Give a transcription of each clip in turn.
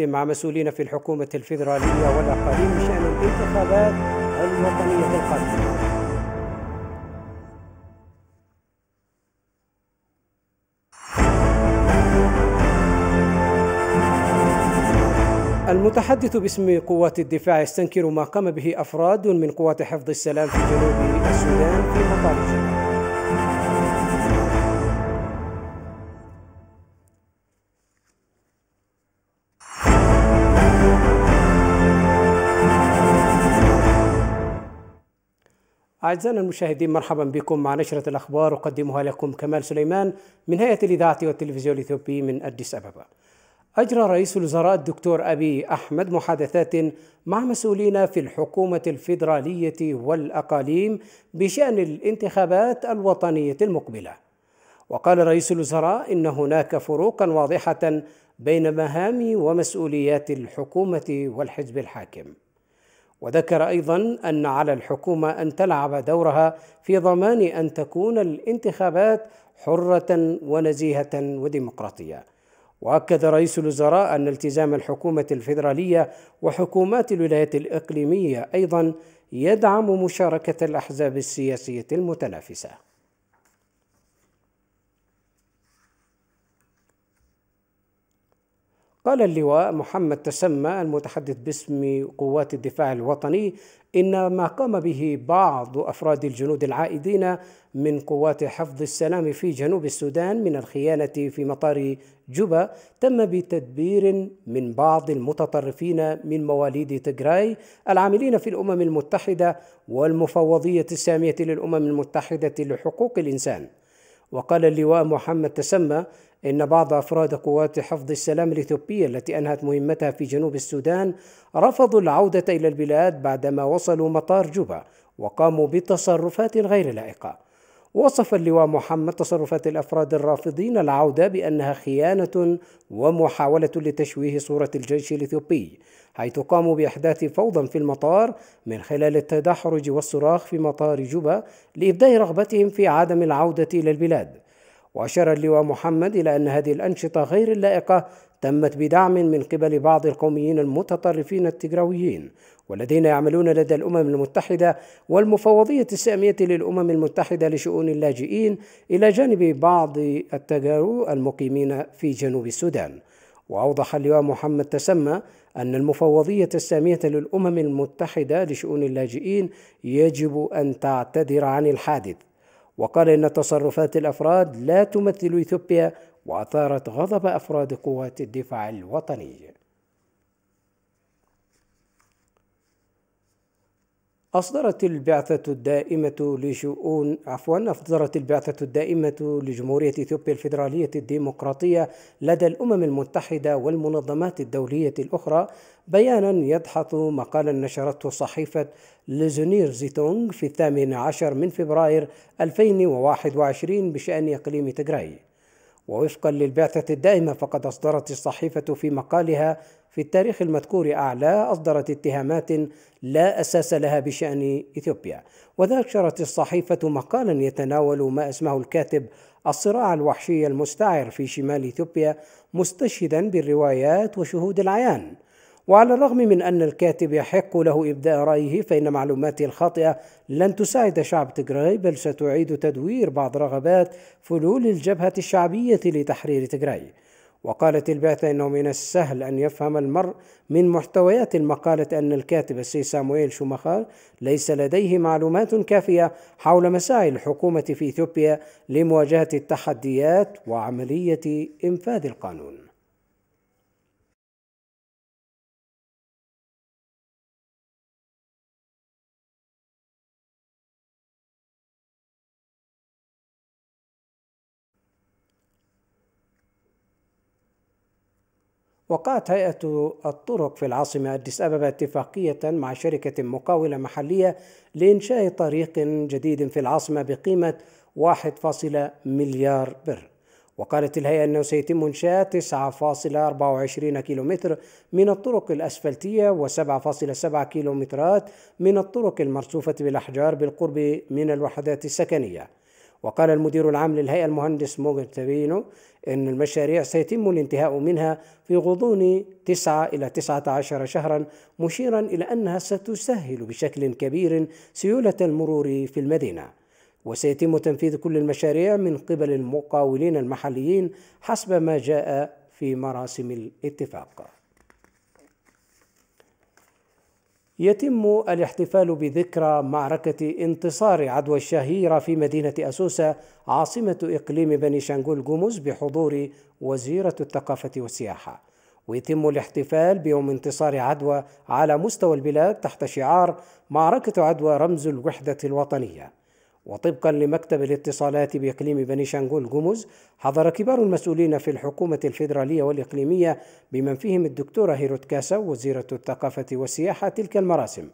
مع مسؤولين في الحكومة الفيدرالية والأقاليم بشأن الانتخابات الوطنية القادمة المتحدث باسم قوات الدفاع يستنكر ما قام به أفراد من قوات حفظ السلام في جنوب السودان في مطار جنوب أعزائنا المشاهدين مرحبا بكم مع نشرة الأخبار أقدمها لكم كمال سليمان من هيئة الإذاعة والتلفزيون الإثيوبي من أديس أبابا. أجرى رئيس الوزراء الدكتور أبي أحمد محادثات مع مسؤولين في الحكومة الفيدرالية والأقاليم بشأن الانتخابات الوطنية المقبلة. وقال رئيس الوزراء إن هناك فروقا واضحة بين مهام ومسؤوليات الحكومة والحزب الحاكم. وذكر ايضا ان على الحكومه ان تلعب دورها في ضمان ان تكون الانتخابات حره ونزيهه وديمقراطيه واكد رئيس الوزراء ان التزام الحكومه الفيدراليه وحكومات الولايات الاقليميه ايضا يدعم مشاركه الاحزاب السياسيه المتنافسه قال اللواء محمد تسمى المتحدث باسم قوات الدفاع الوطني إن ما قام به بعض أفراد الجنود العائدين من قوات حفظ السلام في جنوب السودان من الخيانة في مطار جوبا تم بتدبير من بعض المتطرفين من مواليد تجراي العاملين في الأمم المتحدة والمفوضية السامية للأمم المتحدة لحقوق الإنسان وقال اللواء محمد تسمى إن بعض أفراد قوات حفظ السلام الإثيوبية التي أنهت مهمتها في جنوب السودان رفضوا العودة إلى البلاد بعدما وصلوا مطار جوبا وقاموا بتصرفات غير لائقة وصف اللواء محمد تصرفات الأفراد الرافضين العودة بأنها خيانة ومحاولة لتشويه صورة الجيش الإثيوبي حيث قاموا بإحداث فوضى في المطار من خلال التدحرج والصراخ في مطار جوبا لإبداء رغبتهم في عدم العودة إلى البلاد وأشار اللواء محمد إلى أن هذه الأنشطة غير اللائقة تمت بدعم من قبل بعض القوميين المتطرفين التجراويين والذين يعملون لدى الأمم المتحدة والمفوضية السامية للأمم المتحدة لشؤون اللاجئين إلى جانب بعض التجارو المقيمين في جنوب السودان وأوضح اللواء محمد تسمى أن المفوضية السامية للأمم المتحدة لشؤون اللاجئين يجب أن تعتذر عن الحادث وقال إن تصرفات الأفراد لا تمثل إثيوبيا وأثارت غضب أفراد قوات الدفاع الوطني أصدرت البعثة الدائمة لشؤون عفوا أصدرت البعثة الدائمة لجمهورية إثيوبيا الفيدرالية الديمقراطية لدى الأمم المتحدة والمنظمات الدولية الأخرى بيانا يدحض مقالا نشرته صحيفة لزونير زيتونغ في الثامن عشر من فبراير 2021 بشأن إقليم تجراي ووفقا للبعثة الدائمة فقد أصدرت الصحيفة في مقالها في التاريخ المذكور أعلى أصدرت اتهامات لا أساس لها بشأن إثيوبيا وذكرت الصحيفة مقالا يتناول ما اسمه الكاتب الصراع الوحشي المستعر في شمال إثيوبيا مستشهدا بالروايات وشهود العيان وعلى الرغم من أن الكاتب يحق له إبداء رأيه فإن معلوماته الخاطئة لن تساعد شعب تجراي بل ستعيد تدوير بعض رغبات فلول الجبهة الشعبية لتحرير تجراي وقالت البعثة إنه من السهل أن يفهم المرء من محتويات المقالة أن الكاتب السي سامويل شومخال ليس لديه معلومات كافية حول مساعي الحكومة في إثيوبيا لمواجهة التحديات وعملية إنفاذ القانون وقعت هيئة الطرق في العاصمة أديس أبابا اتفاقية مع شركة مقاولة محلية لإنشاء طريق جديد في العاصمة بقيمة 1.1 مليار بر وقالت الهيئة أنه سيتم إنشاء 9.24 كيلومتر من الطرق الأسفلتية و7.7 كيلومترات من الطرق المرصوفة بالأحجار بالقرب من الوحدات السكنية وقال المدير العام للهيئة المهندس تابينو أن المشاريع سيتم الانتهاء منها في غضون 9 إلى 19 شهرا مشيرا إلى أنها ستسهل بشكل كبير سيولة المرور في المدينة وسيتم تنفيذ كل المشاريع من قبل المقاولين المحليين حسب ما جاء في مراسم الاتفاق يتم الاحتفال بذكرى معركة انتصار عدوى الشهيرة في مدينة أسوسة عاصمة إقليم بني شانغول جوموز بحضور وزيرة الثقافة والسياحة ويتم الاحتفال بيوم انتصار عدوى على مستوى البلاد تحت شعار معركة عدوى رمز الوحدة الوطنية وطبقا لمكتب الاتصالات بإقليم بني شانغول جوموز حضر كبار المسؤولين في الحكومة الفيدرالية والإقليمية بمن فيهم الدكتورة هيروت كاسا وزيرة الثقافة والسياحة تلك المراسم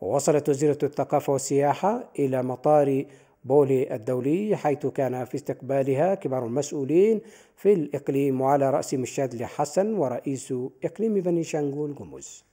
ووصلت وزيرة الثقافة والسياحة إلى مطار بولي الدولي حيث كان في استقبالها كبار المسؤولين في الإقليم وعلى رأسهم الشاذلي حسن ورئيس إقليم بني شانغول جوموز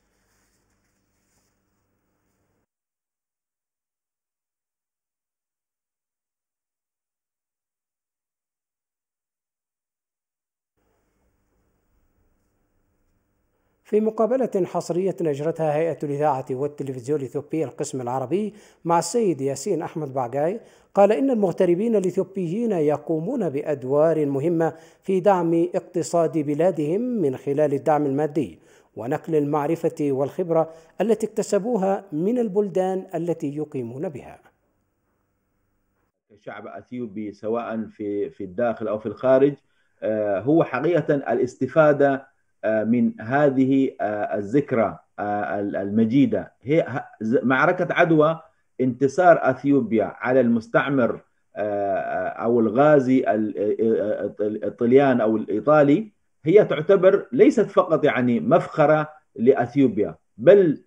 في مقابلة حصرية أجرتها هيئة الإذاعة والتلفزيون الإثيوبي القسم العربي مع السيد ياسين أحمد بعجاي قال إن المغتربين الإثيوبيين يقومون بأدوار مهمة في دعم اقتصاد بلادهم من خلال الدعم المادي ونقل المعرفة والخبرة التي اكتسبوها من البلدان التي يقيمون بها الشعب الأثيوبي سواء في في الداخل أو في الخارج آه، هو حقيقة الاستفادة من هذه آه، الذكرى آه، المجيدة هي معركة عدوى انتصار أثيوبيا على المستعمر آه، أو الغازي الطليان أو الإيطالي هي تعتبر ليست فقط يعني مفخرة لأثيوبيا بل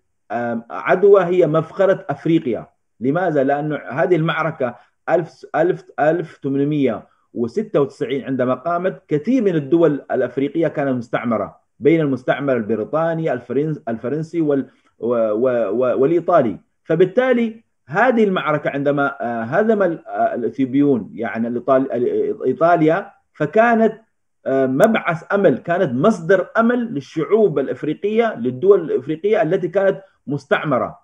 عدوى هي مفخرة أفريقيا لماذا؟ لأن هذه المعركة 1896 عندما قامت كثير من الدول الأفريقية كانت مستعمرة بين المستعمر البريطاني الفرنسي والايطالي فبالتالي هذه المعركه عندما آه، هزم آه، الاثيوبيون يعني ايطاليا فكانت آه، مبعث امل كانت مصدر امل للشعوب الافريقيه للدول الافريقيه التي كانت مستعمره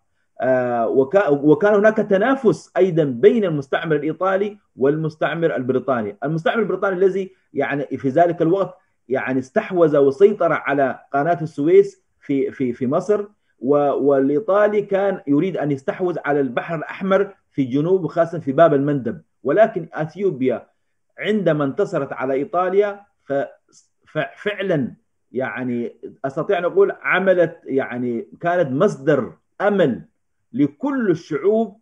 وكان هناك تنافس ايضا بين المستعمر الايطالي والمستعمر البريطاني المستعمر البريطاني الذي يعني في ذلك الوقت يعني استحوذ وسيطر على قناه السويس في في في مصر والايطالي كان يريد ان يستحوذ على البحر الاحمر في جنوب وخاصه في باب المندب ولكن اثيوبيا عندما انتصرت على ايطاليا ففعلا يعني استطيع ان اقول عملت يعني كانت مصدر امل لكل الشعوب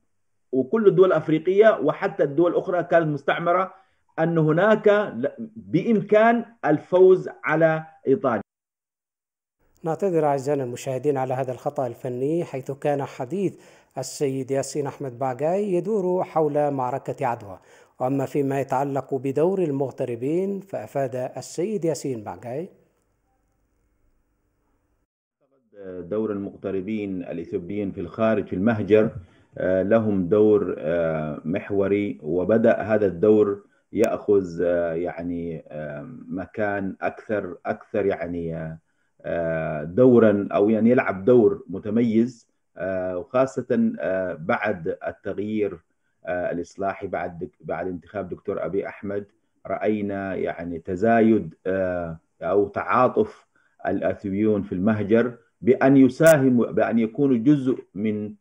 وكل الدول الافريقيه وحتى الدول الاخرى كانت مستعمره أن هناك بإمكان الفوز على إيطاليا نعتذر أعزائنا المشاهدين على هذا الخطأ الفني حيث كان حديث السيد ياسين أحمد باجاي يدور حول معركة عدوى وأما فيما يتعلق بدور المغتربين فأفاد السيد ياسين باجاي دور المغتربين الإثيوبيين في الخارج في المهجر آه، لهم دور آه، محوري وبدأ هذا الدور ياخذ آه، يعني مكان اكثر اكثر يعني آه، آه، دورا او يعني يلعب دور متميز وخاصه بعد التغيير الاصلاحي بعد بعد انتخاب دكتور ابي احمد راينا يعني تزايد او تعاطف الاثيوبيون في المهجر بان يساهموا بان يكونوا جزء من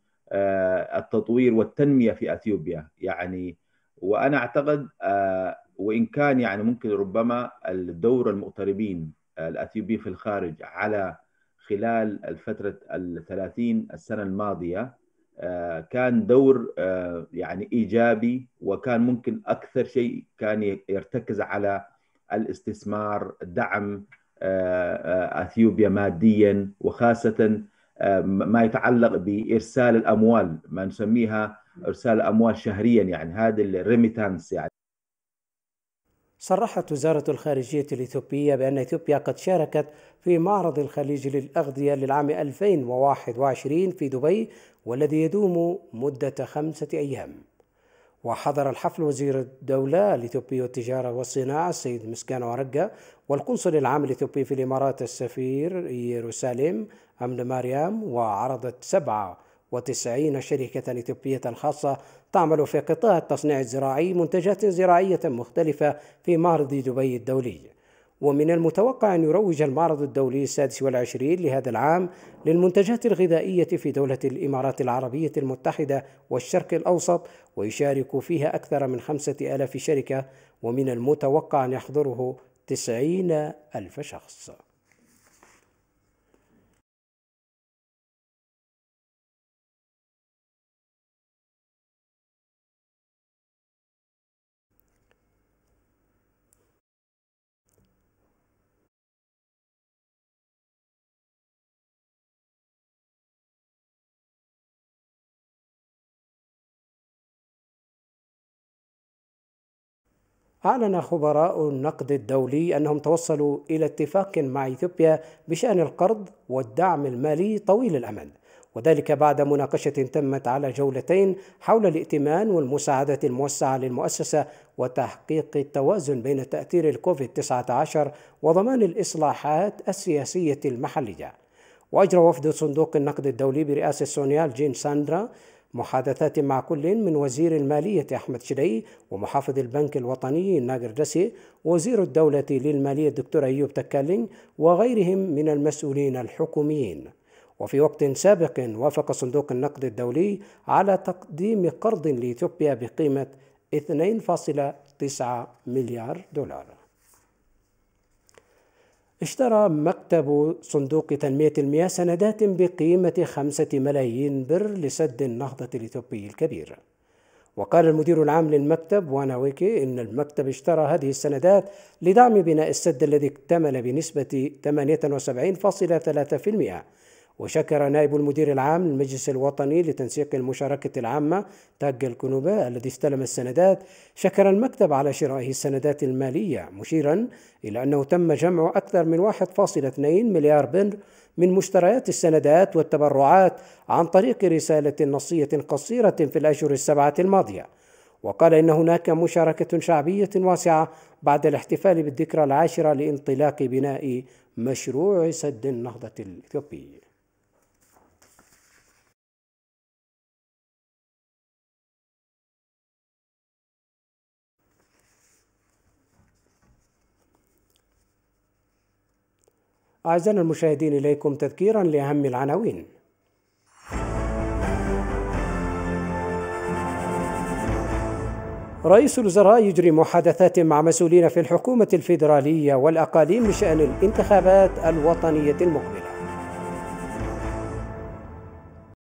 التطوير والتنميه في اثيوبيا يعني وانا اعتقد آه، وان كان يعني ممكن ربما الدور المغتربين آه، الاثيوبيين في الخارج على خلال الفتره الثلاثين السنه الماضيه آه، كان دور يعني ايجابي وكان ممكن اكثر شيء كان يرتكز على الاستثمار دعم اثيوبيا ماديا وخاصه ما يتعلق بارسال الاموال ما نسميها ارسال الاموال شهريا يعني هذا الريميتانس يعني صرحت وزارة الخارجية الإثيوبية بأن إثيوبيا قد شاركت في معرض الخليج للأغذية للعام 2021 في دبي والذي يدوم مدة خمسة أيام وحضر الحفل وزير الدولة الإثيوبي والتجارة والصناعة السيد مسكان ورقة والقنصل العام الإثيوبي في الإمارات السفير يروساليم أمن مريم وعرضت 97 شركة إثيوبية خاصة تعمل في قطاع التصنيع الزراعي منتجات زراعية مختلفة في معرض دبي الدولي ومن المتوقع أن يروج المعرض الدولي السادس والعشرين لهذا العام للمنتجات الغذائية في دولة الإمارات العربية المتحدة والشرق الأوسط ويشارك فيها أكثر من خمسة آلاف شركة ومن المتوقع أن يحضره تسعين ألف شخص أعلن خبراء النقد الدولي أنهم توصلوا إلى اتفاق مع إثيوبيا بشأن القرض والدعم المالي طويل الأمد وذلك بعد مناقشة تمت على جولتين حول الائتمان والمساعدة الموسعة للمؤسسة وتحقيق التوازن بين تأثير الكوفيد-19 وضمان الإصلاحات السياسية المحلية. وأجرى وفد صندوق النقد الدولي برئاسة سونيال جين ساندرا محادثات مع كل من وزير المالية أحمد شري ومحافظ البنك الوطني ناجر جسي وزير الدولة للمالية الدكتور أيوب تكالين وغيرهم من المسؤولين الحكوميين وفي وقت سابق وافق صندوق النقد الدولي على تقديم قرض لإثيوبيا بقيمة 2.9 مليار دولار اشترى مكتب صندوق تنمية المياه سندات بقيمة خمسة ملايين بر لسد النهضة الإثيوبي الكبير وقال المدير العام للمكتب واناويكي إن المكتب اشترى هذه السندات لدعم بناء السد الذي اكتمل بنسبة 78.3% وشكر نائب المدير العام للمجلس الوطني لتنسيق المشاركة العامة تاج الكنوبة الذي استلم السندات شكر المكتب على شرائه السندات المالية مشيرا إلى أنه تم جمع أكثر من 1.2 مليار بر من مشتريات السندات والتبرعات عن طريق رسالة نصية قصيرة في الأشهر السبعة الماضية وقال إن هناك مشاركة شعبية واسعة بعد الاحتفال بالذكرى العاشرة لانطلاق بناء مشروع سد النهضة الإثيوبي أعزائنا المشاهدين إليكم تذكيرا لأهم العناوين رئيس الوزراء يجري محادثات مع مسؤولين في الحكومة الفيدرالية والأقاليم بشأن الانتخابات الوطنية المقبلة